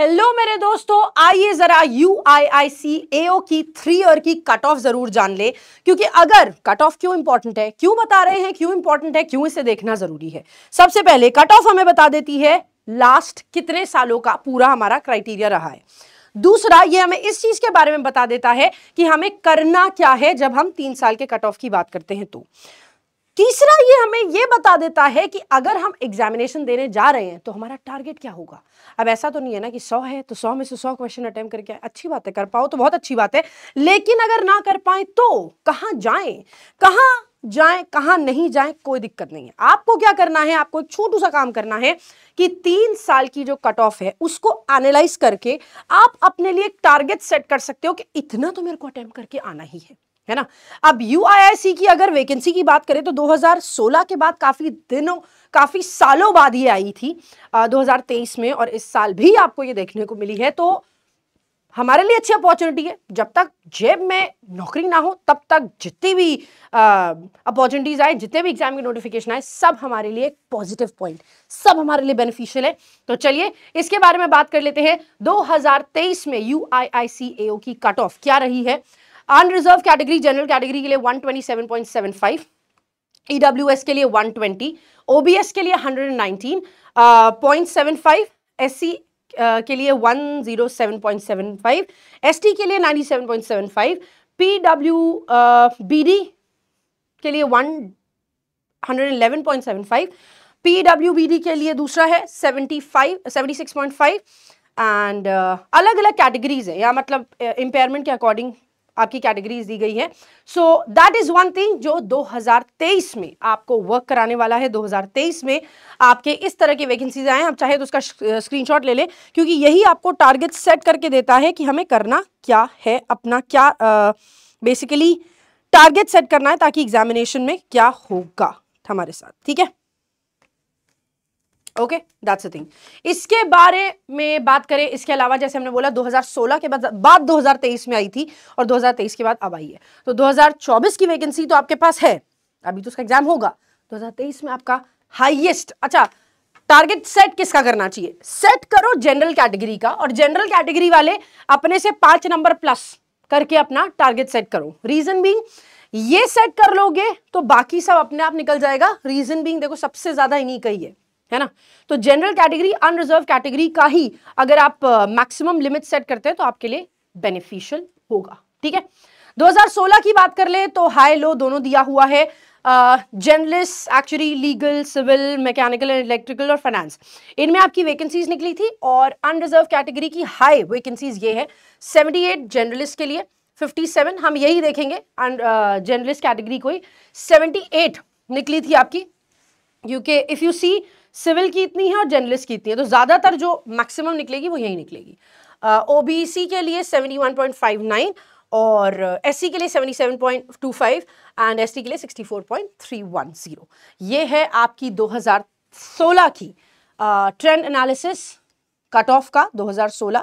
hello मेरे दोस्तों आइए जरा you I I C A O की थ्री ईयर की कट ऑफ जरूर जान ले क्योंकि अगर कट ऑफ क्यों इंपॉर्टेंट है क्यों बता रहे हैं क्यों इंपॉर्टेंट है क्यों इसे देखना जरूरी है सबसे पहले कट ऑफ हमें बता देती है लास्ट कितने सालों का पूरा हमारा क्राइटेरिया रहा है दूसरा ये हमें इस चीज के बारे में बता देता है कि हमें करना क्या है जब हम तीन साल के कट ऑफ की बात करते हैं तो तीसरा ये हमें ये बता देता है कि अगर हम एग्जामिनेशन देने जा रहे हैं तो हमारा टारगेट क्या होगा अब ऐसा तो नहीं है ना कि सौ है तो सौ में से सौ क्वेश्चन अटेम्प्ट करके अच्छी बात है कर पाओ तो बहुत अच्छी बात है लेकिन अगर ना कर पाए तो कहाँ जाएं कहाँ जाएं कहां नहीं जाएं कोई दिक्कत नहीं है आपको क्या करना है आपको एक छोटू सा काम करना है कि तीन साल की जो कट ऑफ है उसको एनालाइज करके आप अपने लिए एक टारगेट सेट कर सकते हो कि इतना तो मेरे को अटेम्प्ट करके आना ही है है ना अब यू की अगर वैकेंसी की बात करें तो 2016 के बाद काफ़ी दिनों काफ़ी सालों बाद ये आई थी आ, 2023 में और इस साल भी आपको ये देखने को मिली है तो हमारे लिए अच्छी अपॉर्चुनिटी है जब तक जेब में नौकरी ना हो तब तक जितनी भी अपॉर्चुनिटीज़ आए जितने भी एग्जाम के नोटिफिकेशन आए सब हमारे लिए पॉजिटिव पॉइंट सब हमारे लिए बेनिफिशियल है तो चलिए इसके बारे में बात कर लेते हैं 2023 में यू की कट ऑफ क्या रही है अनरिजर्व कैटेगरी जनरल कैटेगरी के लिए 127.75 ईडब्ल्यूएस e के लिए 120 ओबीएस के लिए 119.75 एससी uh, uh, के लिए 107.75 एसटी के लिए 97.75 पीडब्ल्यू बीडी के लिए 111.75 PWBD के लिए दूसरा है 75 76.5 एंड uh, अलग अलग कैटेगरीज है या मतलब इम्पेयरमेंट uh, के अकॉर्डिंग आपकी कैटेगरीज दी गई है so that is one thing जो 2023 में आपको वर्क कराने वाला है 2023 में आपके इस तरह की वैकेंसीज आए आप चाहे तो उसका स्क्रीनशॉट ले लें क्योंकि यही आपको टारगेट सेट करके देता है कि हमें करना क्या है अपना क्या बेसिकली टारगेट सेट करना है ताकि एग्जामिनेशन में क्या होगा हमारे साथ ठीक है ओके दैट्स थिंग इसके बारे में बात करें इसके अलावा जैसे हमने बोला 2016 के बाद बाद 2023 में आई थी और 2023 के बाद अब आई है तो 2024 की वैकेंसी तो आपके पास है अभी तो उसका एग्जाम होगा 2023 में आपका हाईएस्ट अच्छा टारगेट सेट किसका करना चाहिए सेट करो जनरल कैटेगरी का और जनरल कैटेगरी वाले अपने से पांच नंबर प्लस करके अपना टारगेट सेट करो रीजन बींग ये सेट कर लोगे तो बाकी सब अपने आप निकल जाएगा रीजन बींग देखो सबसे ज्यादा इन्हीं का ही है है ना तो जनरल कैटेगरी अनरिजर्व कैटेगरी का ही अगर आप मैक्सिमम लिमिट सेट करते हैं तो आपके लिए बेनिफिशियल होगा ठीक है 2016 की बात कर ले तो हाई लो दोनों दिया हुआ है journalist actually legal civil mechanical and electrical और फाइनेंस इनमें आपकी वैकेंसीज निकली थी और अनरिजर्व कैटेगरी की हाई वैकेंसीज ये है 78 जर्नलिस्ट के लिए 57 हम यही देखेंगे जर्नलिस्ट कैटेगरी को ही 78 निकली थी आपकी क्योंकि इफ़ यू सी सिविल की इतनी है और जर्नलिस्ट की इतनी है तो ज़्यादातर जो मैक्सिमम निकलेगी वो यही निकलेगी ओ uh, e के लिए 71.59 और एस uh, के लिए 77.25 एंड एस के लिए 64.310 ये है आपकी 2016 की ट्रेंड एनालिसिस कट ऑफ का 2016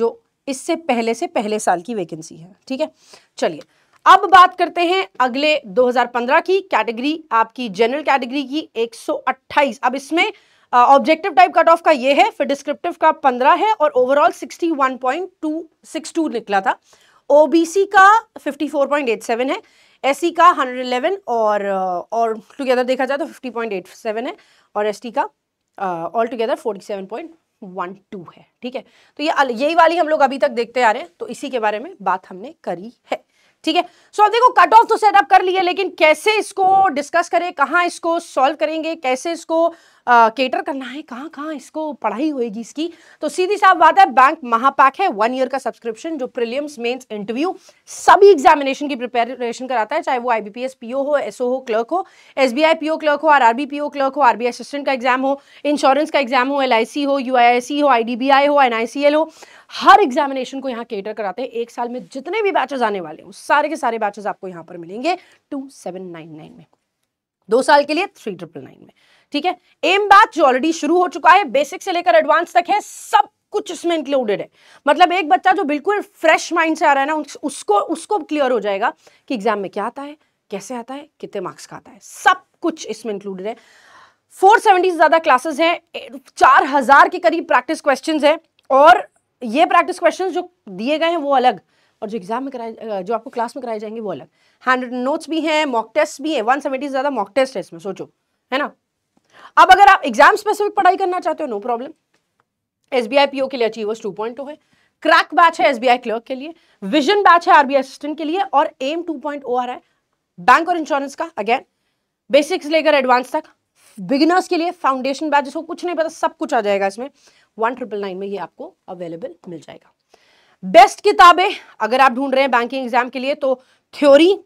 जो इससे पहले से पहले साल की वैकेंसी है ठीक है चलिए अब बात करते हैं अगले 2015 की कैटेगरी आपकी जनरल कैटेगरी की 128 अब इसमें ऑब्जेक्टिव टाइप कट ऑफ का ये है फिर डिस्क्रिप्टिव का 15 है और ओवरऑल 61.262 निकला था ओबीसी का 54.87 है एससी e का 111 और और टुगेदर देखा जाए तो 50.87 है और एसटी का ऑल टुगेदर 47.12 है ठीक है तो ये यही वाली हम लोग अभी तक देखते आ रहे हैं तो इसी के बारे में बात हमने करी है ठीक है सो देखो कट ऑफ तो सेटअप कर लिए लेकिन कैसे इसको डिस्कस करें कहाँ इसको सॉल्व करेंगे कैसे इसको केटर करना है कहाँ कहाँ इसको पढ़ाई होएगी इसकी तो सीधी साफ बात है बैंक महापैक है वन ईयर का सब्सक्रिप्शन जो प्रिलियम्स मेंस इंटरव्यू सभी एग्जामिनेशन की प्रिपेरेशन कराता है चाहे वो आईबीपीएस पीओ हो एसओ हो क्लर्क हो एसबीआई पीओ क्लर्क हो आर पीओ क्लर्क हो आरबीआई असिस्टेंट का एग्जाम हो इंश्योरेंस का एग्जाम हो एल हो यू हो आई हो एन हो हर एग्जामिनेशन को यहाँ केटर कराते हैं एक साल में जितने भी बैचेज आने वाले हैं सारे के सारे बैचेज आपको यहाँ पर मिलेंगे टू सेवन नाइन नाइन में दो साल के लिए थ्री ट्रिपल नाइन में ठीक है एम बैच जो ऑलरेडी शुरू हो चुका है बेसिक से लेकर एडवांस तक है सब कुछ इसमें इंक्लूडेड है मतलब एक बच्चा जो बिल्कुल फ्रेश माइंड से आ रहा है ना उसको उसको क्लियर हो जाएगा कि एग्जाम में क्या आता है कैसे आता है कितने मार्क्स का आता है सब कुछ इसमें इंक्लूडेड है फोर सेवेंटी से ज़्यादा क्लासेस हैं चार हज़ार के करीब प्रैक्टिस क्वेश्चन हैं और ये प्रैक्टिस क्वेश्चन जो दिए गए हैं वो अलग और जो एग्ज़ाम में कराए जो आपको क्लास में कराए जाएंगे वो अलग हैंड रिटन नोट्स भी हैं मॉक टेस्ट भी है वन सेवेंटी से ज़्यादा मॉक टेस्ट है इसमें सोचो है ना अब अगर आप एग्जाम स्पेसिफिक पढ़ाई करना चाहते हो no problem S B I के लिए अचीव टू पॉइंट है क्रैक बैच है एस बी आई क्लर्क के लिए विजन बैच है आरबीआई असिस्टेंट के लिए और aim two point O R है बैंक और इंश्योरेंस का अगेन बेसिक्स लेकर एडवांस तक बिगिनर्स के लिए फाउंडेशन बैच जिसको कुछ नहीं पता सब कुछ आ जाएगा इसमें वन ट्रिपल नाइन में ये आपको अवेलेबल मिल जाएगा बेस्ट किताबें अगर आप ढूंढ रहे हैं बैंकिंग एग्जाम के लिए तो थ्योरी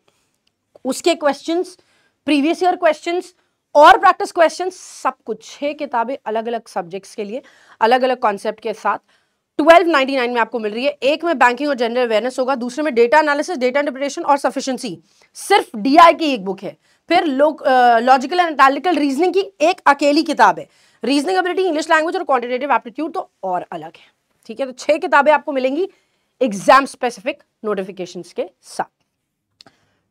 उसके क्वेश्चंस प्रीवियस ईयर क्वेश्चंस और प्रैक्टिस क्वेश्चन सब कुछ छह किताबें अलग अलग सब्जेक्ट्स के लिए अलग अलग कॉन्सेप्ट के साथ 1299 में आपको मिल रही है एक में बैंकिंग और जनरल अवेयरनेस होगा दूसरे में डेटा एनालिसिस डेटा इंटरप्रिटेशन और सफिशिएंसी सिर्फ डीआई की एक बुक है फिर लॉजिकल एंड एनालिटिकल रीजनिंग की एक अकेली किताब है रीजनिंग एबिलिटी इंग्लिश लैंग्वेज और क्वान्टिटेटिव एप्टीट्यूड तो और अलग है ठीक है तो छह किताबें आपको मिलेंगी एग्जाम स्पेसिफिक नोटिफिकेशंस के साथ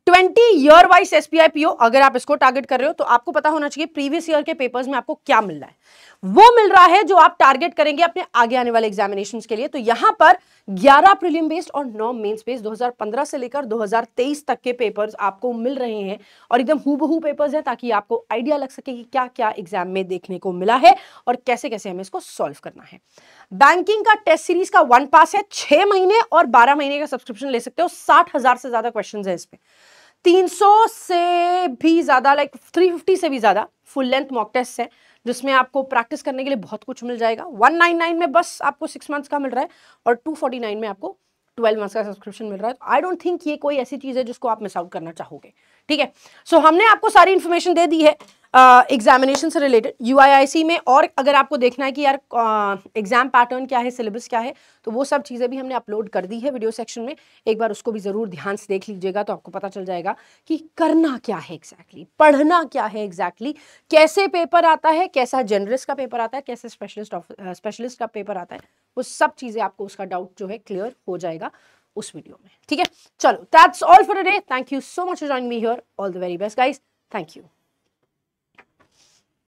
twenty year wise S P अगर आप इसको टारगेट कर रहे हो तो आपको पता होना चाहिए प्रीवियस ईयर के पेपर्स में आपको क्या मिल रहा है वो मिल रहा है जो आप टारगेट करेंगे अपने आगे आने वाले एग्जामिनेशन के लिए तो यहां पर 11 प्रीलिम बेस्ड और 9 मेंस बेस्ड 2015 से लेकर 2023 तक के पेपर्स आपको मिल रहे हैं और एकदम हूबहू पेपर्स हैं ताकि आपको आइडिया लग सके कि क्या क्या एग्जाम में देखने को मिला है और कैसे कैसे हमें इसको सॉल्व करना है बैंकिंग का टेस्ट सीरीज का वन पास है छह महीने और बारह महीने का सब्सक्रिप्शन ले सकते हो साठ हजार से ज्यादा क्वेश्चन है इसमें 300 से भी ज़्यादा लाइक 350 से भी ज़्यादा फुल लेंथ मॉक टेस्ट है जिसमें आपको प्रैक्टिस करने के लिए बहुत कुछ मिल जाएगा 199 में बस आपको सिक्स मंथ्स का मिल रहा है और 249 में आपको 12 मंथ्स का सब्सक्रिप्शन मिल रहा है आई डोंट थिंक ये कोई ऐसी चीज़ है जिसको आप मिस आउट करना चाहोगे ठीक है सो हमने आपको सारी इन्फॉर्मेशन दे दी है एग्जामिनेशन uh, से रिलेटेड यू में और अगर आपको देखना है कि यार एग्जाम uh, पैटर्न क्या है सिलेबस क्या है तो वो सब चीज़ें भी हमने अपलोड कर दी है वीडियो सेक्शन में एक बार उसको भी ज़रूर ध्यान से देख लीजिएगा तो आपको पता चल जाएगा कि करना क्या है एग्जैक्टली exactly, पढ़ना क्या है एग्जैक्टली exactly, कैसे पेपर आता है कैसा जर्नलिस्ट का पेपर आता है कैसे स्पेशलिस्ट ऑफ स्पेशलिस्ट का पेपर आता है वो सब चीज़ें आपको उसका डाउट जो है क्लियर हो जाएगा उस वीडियो में ठीक है चलो that's all for day thank you so much for joining me here all the very best guys thank you